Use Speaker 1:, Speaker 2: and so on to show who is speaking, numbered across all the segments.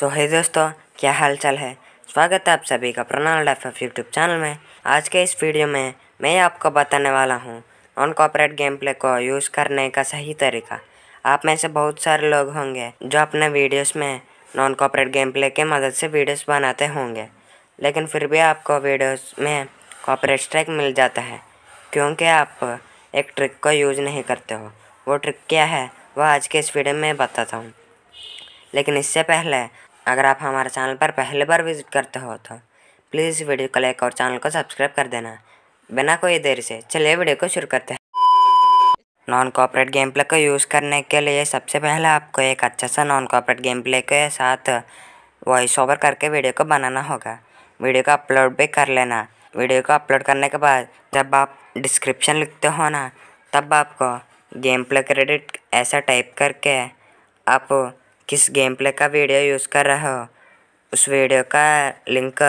Speaker 1: सो है दोस्तों क्या हाल चाल है स्वागत है आप सभी का प्रणाल डेफ एफ यूट्यूब चैनल में आज के इस वीडियो में मैं आपको बताने वाला हूँ नॉन कॉपरेट गेम प्ले को यूज़ करने का सही तरीका आप में से बहुत सारे लोग होंगे जो अपने वीडियोस में नॉन कॉपरेट गेम प्ले के मदद से वीडियोस बनाते होंगे लेकिन फिर भी आपको वीडियोस में कॉपरेट स्ट्राइक मिल जाता है क्योंकि आप एक ट्रिक को यूज़ नहीं करते हो वो ट्रिक क्या है वह आज के इस वीडियो में बताता हूँ लेकिन इससे पहले अगर आप हमारे चैनल पर पहली बार विजिट करते हो तो प्लीज़ इस वीडियो को लाइक और चैनल को सब्सक्राइब कर देना बिना कोई देर से चलिए वीडियो को शुरू करते हैं नॉन कॉपरेट गेम प्ले को यूज़ करने के लिए सबसे पहले आपको एक अच्छा सा नॉन कॉपरेट गेम प्ले के साथ वॉइस ओवर करके वीडियो को बनाना होगा वीडियो को अपलोड भी कर लेना वीडियो को अपलोड करने के बाद जब आप डिस्क्रिप्शन लिखते हो ना तब आपको गेम प्ले क्रेडिट ऐसा टाइप करके आप किस गेम प्ले का वीडियो यूज़ कर रहे हो उस वीडियो का लिंक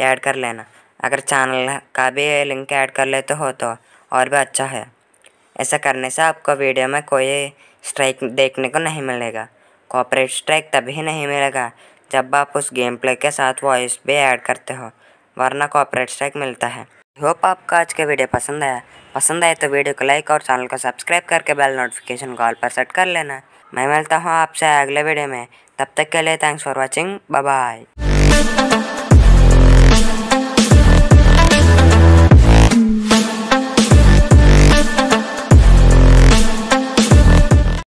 Speaker 1: ऐड कर लेना अगर चैनल का भी लिंक ऐड कर लेते हो तो और भी अच्छा है ऐसा करने से आपको वीडियो में कोई स्ट्राइक देखने को नहीं मिलेगा कॉपरेट स्ट्राइक तभी नहीं मिलेगा जब आप उस गेम प्ले के साथ वॉइस भी ऐड करते हो वरना कॉपरेट स्ट्राइक मिलता है होप आपको आज का वीडियो पसंद आया पसंद आए तो वीडियो को लाइक और चैनल को सब्सक्राइब करके बेल नोटिफिकेशन कॉल पर सेट कर लेना मैं मिलता हूँ आपसे अगले वीडियो में तब तक के लिए थैंक्स फॉर वॉचिंग बाय